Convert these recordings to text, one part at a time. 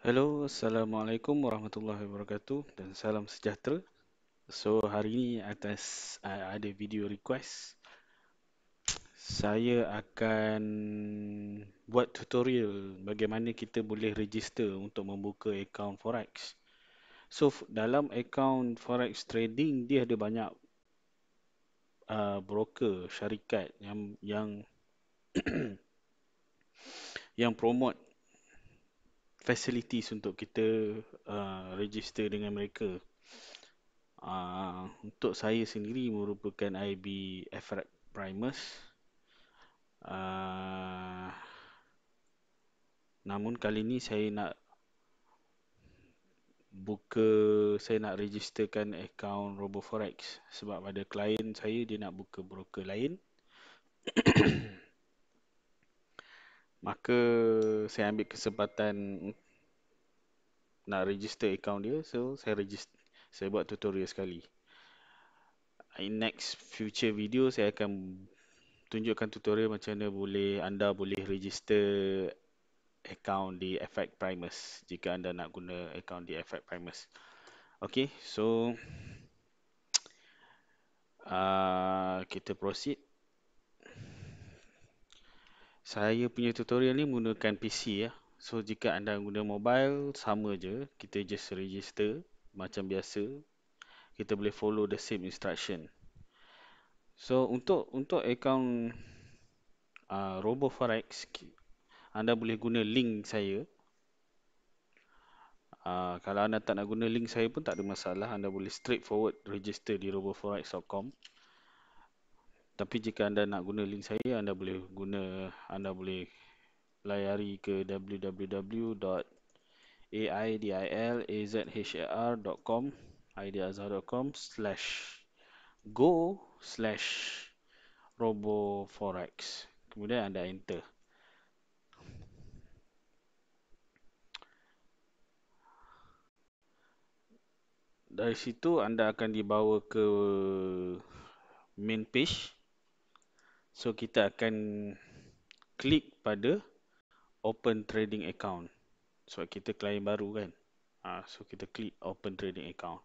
Hello, Assalamualaikum warahmatullahi wabarakatuh dan salam sejahtera. So hari ini atas uh, ada video request saya akan buat tutorial bagaimana kita boleh register untuk membuka account forex. So dalam account forex trading dia ada banyak uh, broker syarikat yang yang yang promote facilities untuk kita uh, register dengan mereka. Uh, untuk saya sendiri merupakan IB FRAC Primus. Uh, namun kali ini saya nak buka saya nak registerkan akaun RoboForex sebab ada klien saya dia nak buka broker lain. maka saya ambil kesempatan nak register account dia so saya register saya buat tutorial sekali in next future video saya akan tunjukkan tutorial macam mana boleh anda boleh register account di Effect Primus jika anda nak guna account di Effect Primus Okay, so uh, kita proceed saya punya tutorial ni menggunakan PC ya. So jika anda guna mobile sama je, kita just register macam biasa. Kita boleh follow the same instruction. So untuk untuk account uh, RoboForex anda boleh guna link saya. Uh, kalau anda tak nak guna link saya pun tak ada masalah, anda boleh straight forward register di roboforex.com tapi jika anda nak guna link saya anda boleh guna anda boleh layari ke www.aidilazhr.com aidilazhr.com slash go slash robo forex kemudian anda enter dari situ anda akan dibawa ke main page So kita akan klik pada open trading account. Sebab so, kita klien baru kan. Ha, so kita klik open trading account.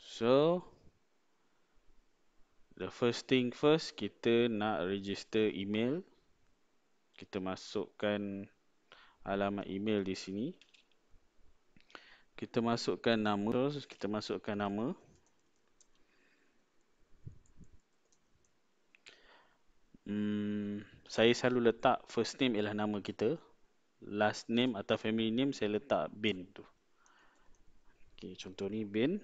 So the first thing first kita nak register email. Kita masukkan alamat email di sini. Kita masukkan nama. So, kita masukkan nama. hmm, saya selalu letak first name ialah nama kita last name atau family name saya letak bin tu okey contoh ni bin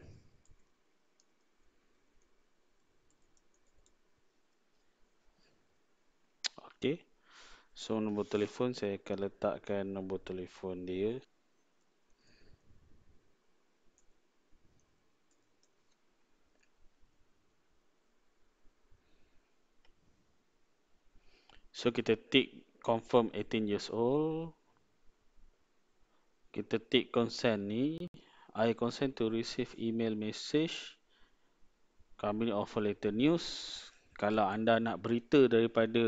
okey so nombor telefon saya akan letakkan nombor telefon dia So kita tick confirm 18 years old. Kita tick consent ni. I consent to receive email message. Kami ni offer later news. Kalau anda nak berita daripada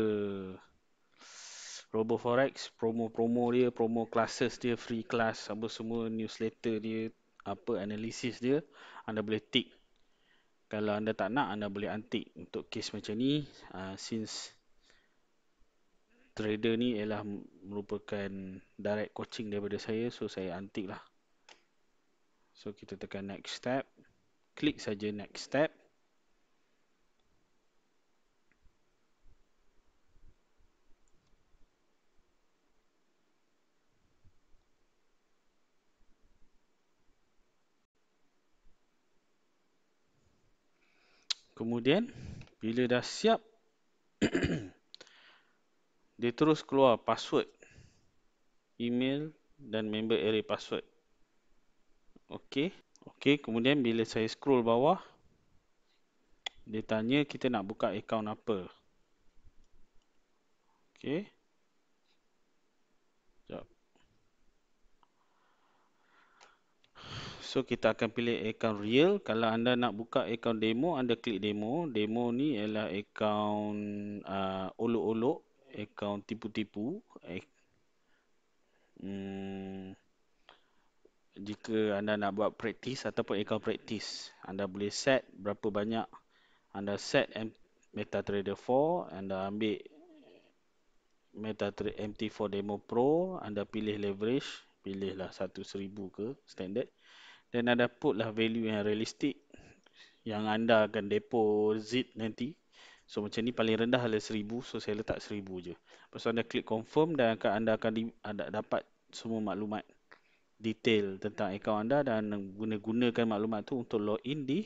RoboForex, promo-promo dia, promo classes dia, free class, apa semua newsletter dia, apa analisis dia, anda boleh tick. Kalau anda tak nak, anda boleh untick untuk case macam ni. Uh, since trader ni ialah merupakan direct coaching daripada saya so saya antik lah so kita tekan next step klik saja next step kemudian bila dah siap dia terus keluar password email dan member area password okey okey kemudian bila saya scroll bawah dia tanya kita nak buka account apa okey jap so kita akan pilih account real kalau anda nak buka account demo anda klik demo demo ni ialah account uh, olok-olok akaun tipu-tipu eh, hmm, jika anda nak buat praktis ataupun akaun praktis anda boleh set berapa banyak anda set MetaTrader 4 anda ambil MetaTrader MT4 Demo Pro anda pilih leverage pilihlah 1000 ke standard dan anda put lah value yang realistik yang anda akan deposit nanti So macam ni paling rendah adalah 1000 So saya letak 1000 je Lepas tu anda klik confirm dan akan anda akan di, anda dapat semua maklumat Detail tentang akaun anda dan guna-gunakan maklumat tu untuk login di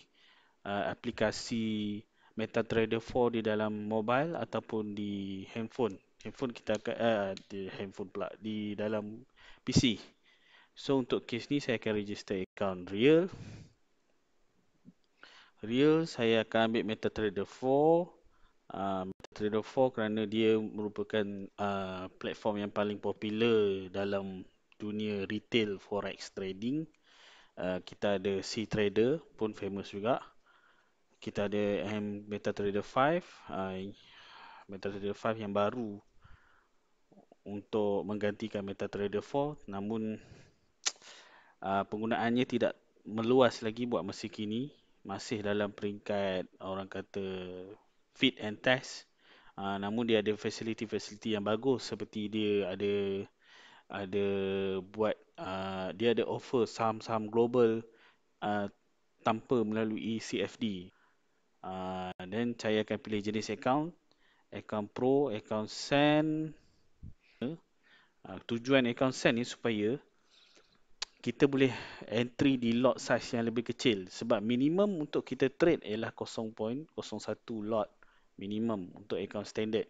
uh, Aplikasi MetaTrader 4 di dalam mobile ataupun di handphone Handphone kita akan, uh, di handphone pula, di dalam PC So untuk kes ni saya akan register account real Real saya akan ambil MetaTrader Ah, Meta Trader 4 kerana dia merupakan uh, platform yang paling popular dalam dunia retail forex trading. Uh, kita ada C Trader pun famous juga. Kita ada M Trader 5, uh, Trader 5 yang baru untuk menggantikan Meta Trader 4 namun uh, penggunaannya tidak meluas lagi buat masa kini masih dalam peringkat orang kata fit and test. Uh, namun dia ada facility-facility yang bagus seperti dia ada ada buat uh, dia ada offer saham-saham global uh, tanpa melalui CFD. Dan uh, saya akan pilih jenis account, account pro, account send. Uh, tujuan account send ni supaya kita boleh entry di lot size yang lebih kecil sebab minimum untuk kita trade ialah 0.01 lot minimum untuk account standard.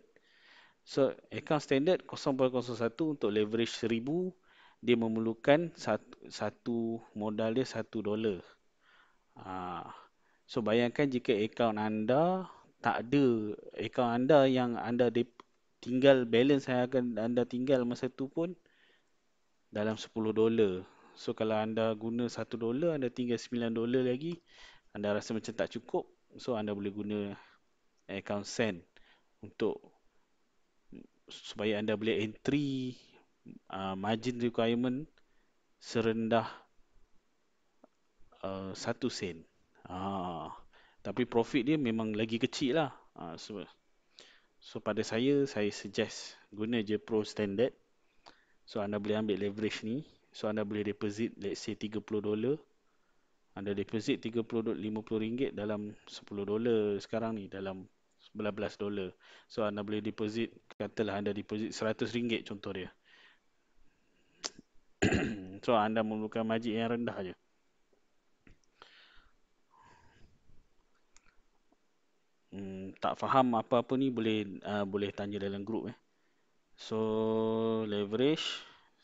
So account standard 0.01 untuk leverage 1000 dia memerlukan satu, satu modal dia 1 dolar. Ah, so bayangkan jika account anda tak ada account anda yang anda tinggal balance yang akan anda tinggal masa tu pun dalam 10 dolar. So kalau anda guna 1 dolar anda tinggal 9 dolar lagi anda rasa macam tak cukup. So anda boleh guna Account eh, consent untuk supaya anda boleh entry uh, margin requirement serendah ah, satu uh, sen. Ah, tapi profit dia memang lagi kecil lah. Ah, so, so pada saya, saya suggest guna je pro standard. So anda boleh ambil leverage ni. So anda boleh deposit let's say 30 dolar. Anda deposit 30 50 ringgit dalam 10 dolar sekarang ni dalam 19 dolar. So anda boleh deposit katalah anda deposit 100 ringgit contoh dia. so anda memerlukan majik yang rendah aje. Hmm, tak faham apa-apa ni boleh uh, boleh tanya dalam grup eh. So leverage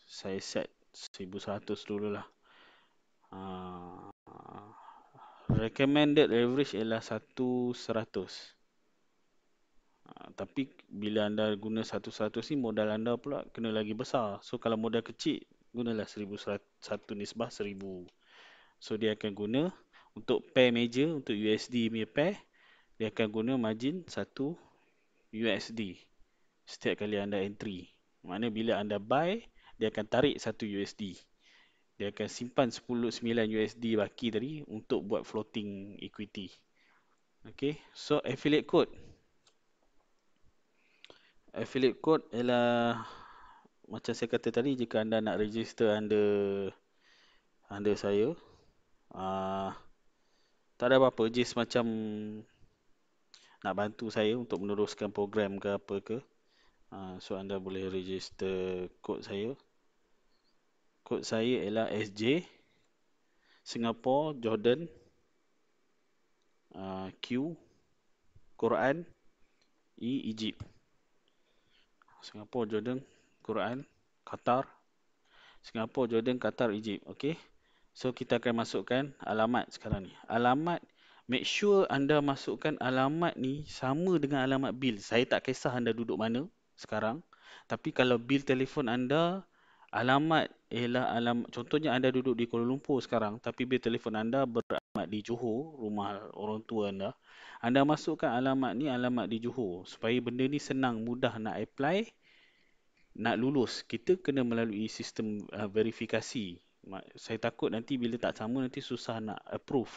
saya set 1100 dululah. Uh, recommended leverage ialah 1100. Ha, tapi bila anda guna satu-satu ni modal anda pula kena lagi besar. So kalau modal kecil gunalah seribu satu nisbah seribu. So dia akan guna untuk pair major untuk USD punya pair dia akan guna margin satu USD setiap kali anda entry. Mana bila anda buy dia akan tarik satu USD. Dia akan simpan 10.9 USD baki tadi untuk buat floating equity. Okay, so affiliate code affiliate eh, code ialah macam saya kata tadi jika anda nak register anda anda saya uh, tak ada apa-apa just macam nak bantu saya untuk meneruskan program ke apa ke uh, so anda boleh register kod saya kod saya ialah SJ Singapore Jordan uh, Q Quran E Egypt Singapura, Jordan, Quran, Qatar. Singapura, Jordan, Qatar, Egypt. Okay. So kita akan masukkan alamat sekarang ni. Alamat. Make sure anda masukkan alamat ni sama dengan alamat bil. Saya tak kisah anda duduk mana sekarang. Tapi kalau bil telefon anda, alamat ialah alamat. Contohnya anda duduk di Kuala Lumpur sekarang. Tapi bil telefon anda ber alamat di Johor, rumah orang tua anda, anda masukkan alamat ni alamat di Johor supaya benda ni senang mudah nak apply, nak lulus. Kita kena melalui sistem uh, verifikasi. Saya takut nanti bila tak sama nanti susah nak approve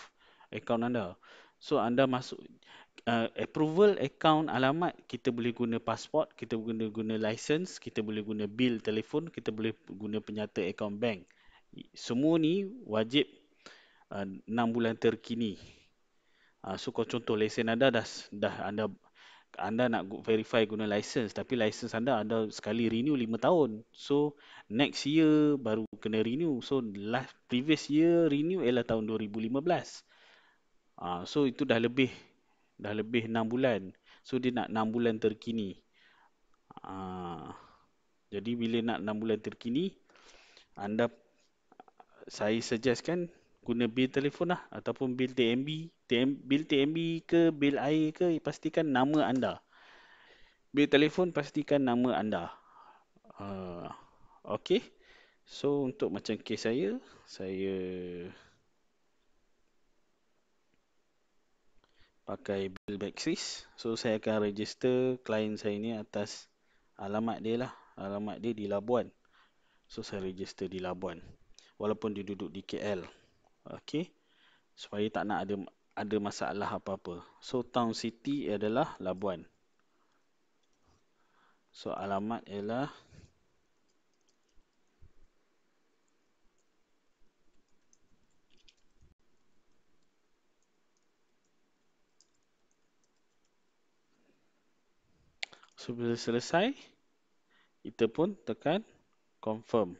account anda. So anda masuk uh, approval account alamat kita boleh guna passport, kita boleh guna, guna license, kita boleh guna bil telefon, kita boleh guna penyata account bank. Semua ni wajib 6 ah, bulan terkini. Ah, so kalau contoh lesen anda dah dah anda anda nak verify guna license tapi license anda ada sekali renew 5 tahun. So next year baru kena renew. So last previous year renew ialah tahun 2015. Ah, so itu dah lebih dah lebih 6 bulan. So dia nak 6 bulan terkini. jadi bila nak 6 bulan terkini anda saya suggest kan, guna bil telefon lah ataupun bil TMB TM, bil TMB ke bil air ke pastikan nama anda bil telefon pastikan nama anda uh, ah, ok so untuk macam kes saya saya pakai bil Maxis so saya akan register klien saya ni atas alamat dia lah alamat dia di Labuan so saya register di Labuan walaupun dia duduk di KL okey supaya tak nak ada ada masalah apa-apa so town city adalah labuan so alamat ialah So, bila selesai, kita pun tekan confirm.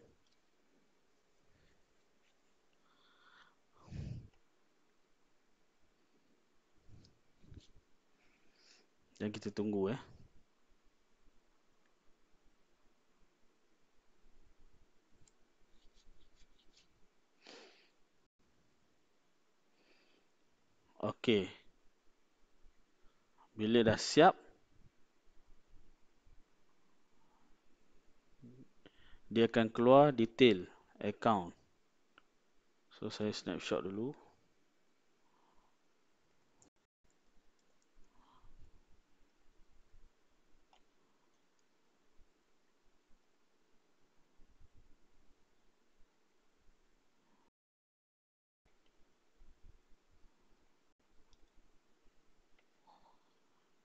yang kita tunggu ya. Okey. Bila dah siap dia akan keluar detail account. So saya snapshot dulu.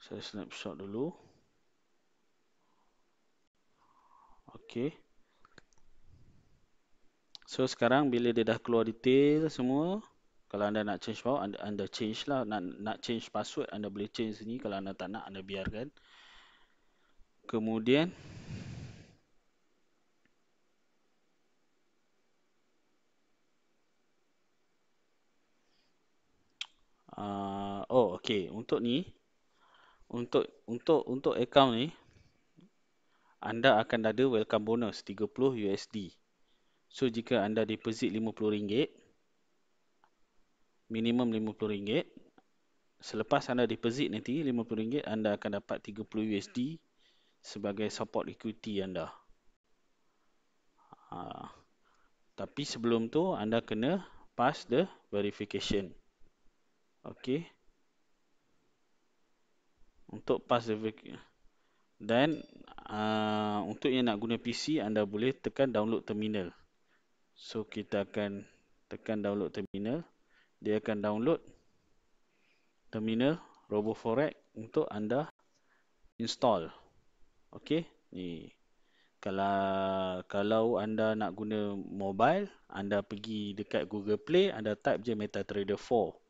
Saya snapshot dulu. Okey. So sekarang bila dia dah keluar detail semua, kalau anda nak change password anda, anda change lah nak nak change password anda boleh change sini kalau anda tak nak anda biarkan. Kemudian Uh, oh, okay. Untuk ni, untuk untuk untuk account ni anda akan ada welcome bonus 30 USD. So jika anda deposit RM50 minimum RM50 selepas anda deposit nanti RM50 anda akan dapat 30 USD sebagai support equity anda. Ha. Tapi sebelum tu anda kena pass the verification. Okey untuk pass the vacuum dan uh, untuk yang nak guna PC anda boleh tekan download terminal so kita akan tekan download terminal dia akan download terminal RoboForex untuk anda install okey ni kalau kalau anda nak guna mobile anda pergi dekat Google Play anda type je MetaTrader 4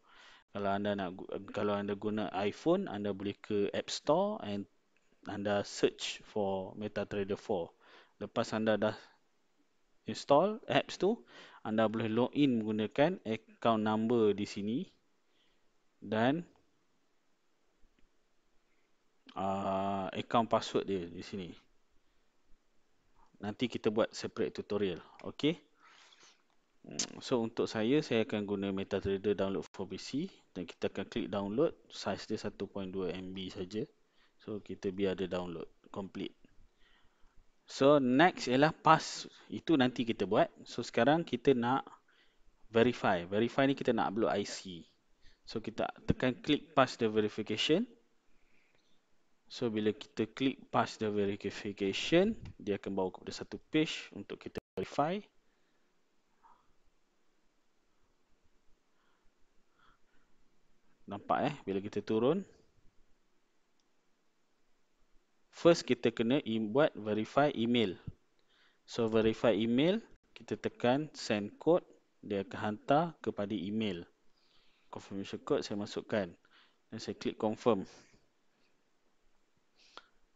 kalau anda nak kalau anda guna iPhone anda boleh ke App Store and anda search for MetaTrader 4 lepas anda dah install apps tu anda boleh login menggunakan account number di sini dan uh, account password dia di sini nanti kita buat separate tutorial okey Mm, so untuk saya, saya akan guna MetaTrader download for PC dan kita akan klik download. Size dia 1.2 MB saja. So kita biar dia download complete. So next ialah pass. Itu nanti kita buat. So sekarang kita nak verify. Verify ni kita nak upload IC. So kita tekan klik pass the verification. So bila kita klik pass the verification, dia akan bawa kepada satu page untuk kita verify. Nampak eh bila kita turun First kita kena buat verify email So verify email Kita tekan send code Dia akan hantar kepada email Confirmation code saya masukkan Dan saya klik confirm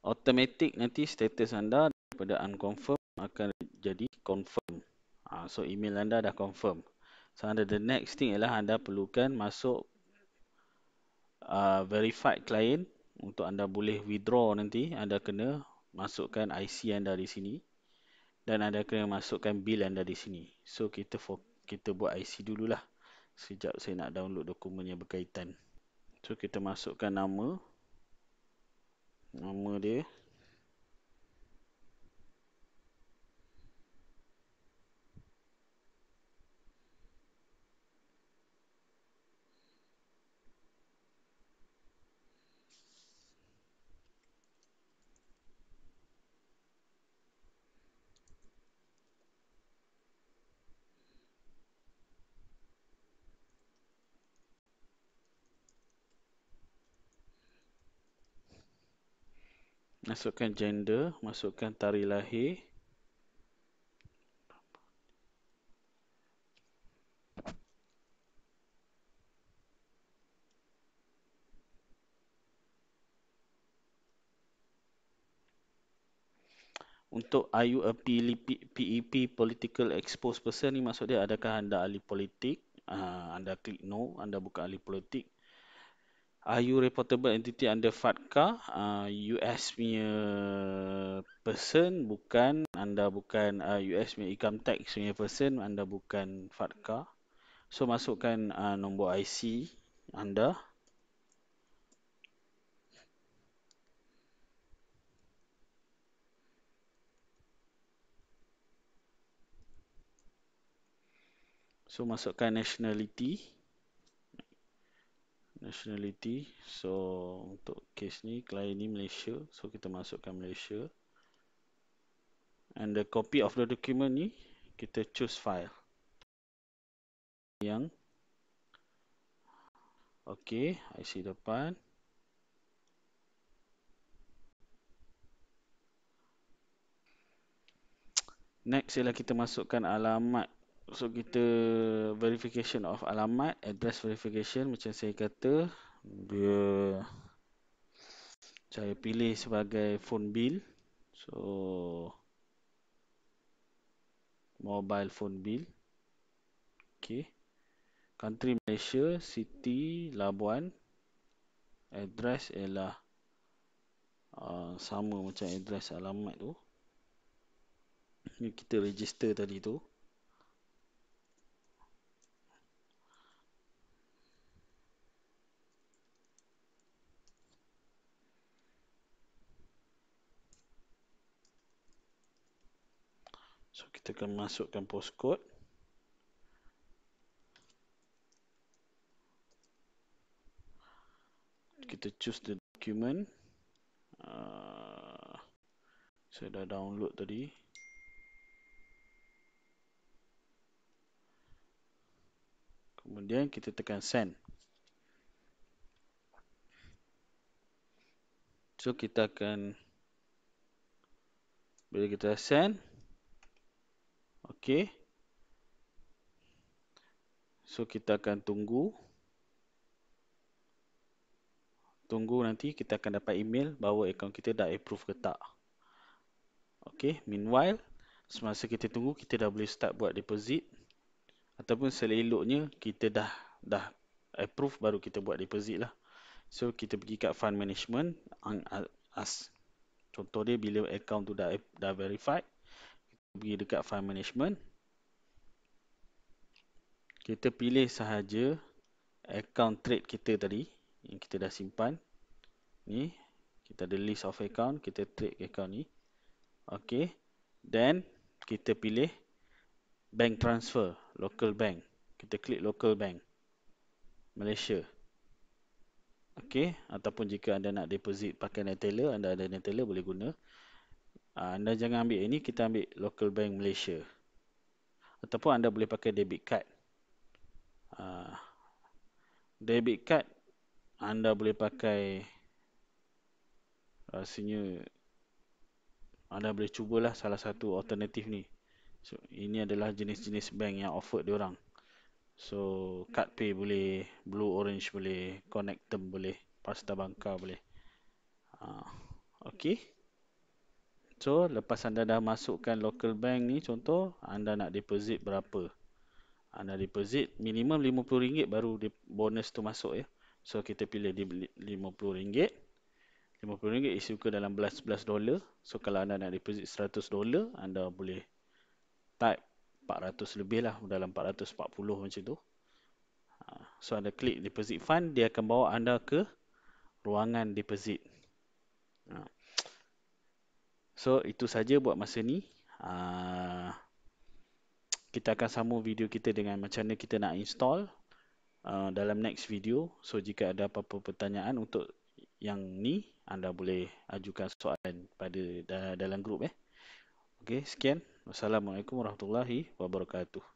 Automatic nanti status anda Daripada unconfirm akan jadi confirm ha, So email anda dah confirm So anda the next thing ialah anda perlukan masuk uh, verified client untuk anda boleh withdraw nanti anda kena masukkan IC anda di sini dan anda kena masukkan bil anda di sini so kita for, kita buat IC dululah sejak saya nak download dokumennya berkaitan so kita masukkan nama nama dia Masukkan gender, masukkan tari lahir. Untuk IUP PEP political exposed person ni maksud dia adakah anda ahli politik? Uh, anda klik no, anda buka ahli politik. Are you reportable entity under FATCA? Uh, ah, US punya person bukan anda bukan uh, ah, US punya income tax punya person anda bukan FATCA. So masukkan uh, nombor IC anda. So masukkan nationality nationality so untuk case ni klien ni Malaysia so kita masukkan Malaysia and the copy of the document ni kita choose file yang ok IC depan Next ialah kita masukkan alamat so kita verification of alamat address verification macam saya kata dia saya pilih sebagai phone bill so mobile phone bill okay? country malaysia city labuan address ialah uh, sama macam address alamat tu ni kita register tadi tu kita akan masukkan postcode kita choose the document uh, saya dah download tadi kemudian kita tekan send so kita akan bila kita send Okey. So kita akan tunggu. Tunggu nanti kita akan dapat email bahawa akaun kita dah approve ke tak. Okey, meanwhile semasa kita tunggu kita dah boleh start buat deposit ataupun seleloknya kita dah dah approve baru kita buat deposit lah. So kita pergi kat fund management as contoh dia bila akaun tu dah dah verified pergi dekat file management kita pilih sahaja account trade kita tadi yang kita dah simpan ni kita ada list of account kita trade account ni okey then kita pilih bank transfer local bank kita klik local bank Malaysia okey ataupun jika anda nak deposit pakai neteller anda ada neteller boleh guna Ah, anda jangan ambil ini, kita ambil local bank Malaysia. Ataupun anda boleh pakai debit card. Ah, debit card anda boleh pakai rasanya anda boleh cubalah salah satu alternatif ni. So, ini adalah jenis-jenis bank yang offer orang. So, card pay boleh, blue orange boleh, connect connectum boleh, pasta bangka boleh. Uh, ah, okay. So, lepas anda dah masukkan local bank ni contoh, anda nak deposit berapa? Anda deposit minimum RM50 baru bonus tu masuk ya. So, kita pilih RM50. RM50 isi ke dalam belas-belas dolar. So, kalau anda nak deposit 100 dolar, anda boleh type 400 lebih lah dalam 440 macam tu. Ha, so, anda klik deposit fund, dia akan bawa anda ke ruangan deposit. Ha. So itu saja buat masa ni. Uh, kita akan sambung video kita dengan macam mana kita nak install uh, dalam next video. So jika ada apa-apa pertanyaan untuk yang ni, anda boleh ajukan soalan pada dalam grup eh. Okey, sekian. Wassalamualaikum warahmatullahi wabarakatuh.